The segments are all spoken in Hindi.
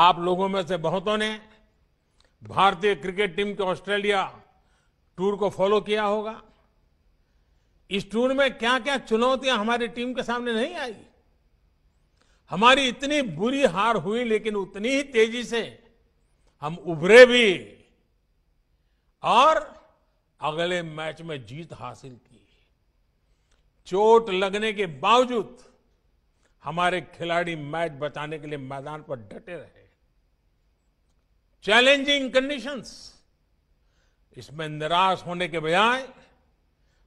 आप लोगों में से बहुतों ने भारतीय क्रिकेट टीम के ऑस्ट्रेलिया टूर को फॉलो किया होगा इस टूर में क्या क्या चुनौतियां हमारी टीम के सामने नहीं आई हमारी इतनी बुरी हार हुई लेकिन उतनी ही तेजी से हम उभरे भी और अगले मैच में जीत हासिल की चोट लगने के बावजूद हमारे खिलाड़ी मैच बचाने के लिए मैदान पर डटे रहे चैलेंजिंग कंडीशंस इसमें निराश होने के बजाय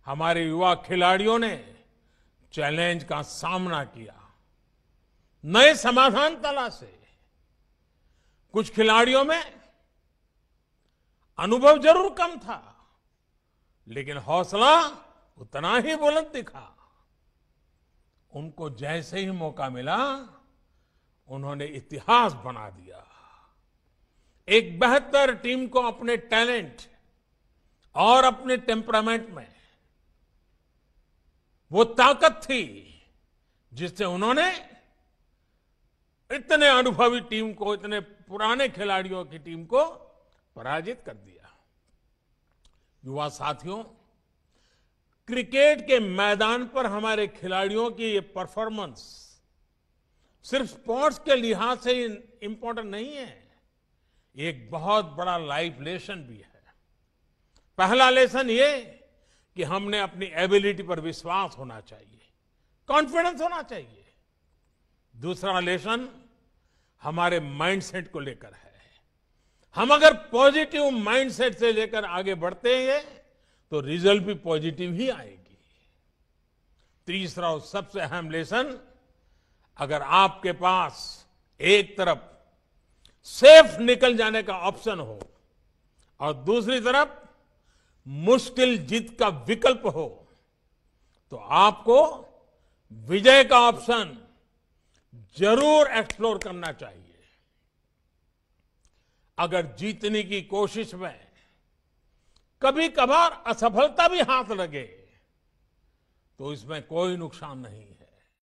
हमारे युवा खिलाड़ियों ने चैलेंज का सामना किया नए समाधान तलाशे कुछ खिलाड़ियों में अनुभव जरूर कम था लेकिन हौसला उतना ही बुलंद दिखा उनको जैसे ही मौका मिला उन्होंने इतिहास बना दिया एक बेहतर टीम को अपने टैलेंट और अपने टेम्परामेंट में वो ताकत थी जिससे उन्होंने इतने अनुभवी टीम को इतने पुराने खिलाड़ियों की टीम को पराजित कर दिया युवा साथियों क्रिकेट के मैदान पर हमारे खिलाड़ियों की ये परफॉर्मेंस सिर्फ स्पोर्ट्स के लिहाज से इंपॉर्टेंट नहीं है एक बहुत बड़ा लाइफ लेसन भी है पहला लेसन ये कि हमने अपनी एबिलिटी पर विश्वास होना चाहिए कॉन्फिडेंस होना चाहिए दूसरा लेसन हमारे माइंडसेट को लेकर है हम अगर पॉजिटिव माइंडसेट से लेकर आगे बढ़ते हैं तो रिजल्ट भी पॉजिटिव ही आएगी तीसरा और सबसे अहम लेसन अगर आपके पास एक तरफ सेफ निकल जाने का ऑप्शन हो और दूसरी तरफ मुश्किल जीत का विकल्प हो तो आपको विजय का ऑप्शन जरूर एक्सप्लोर करना चाहिए अगर जीतने की कोशिश में कभी कभार असफलता भी हाथ लगे तो इसमें कोई नुकसान नहीं है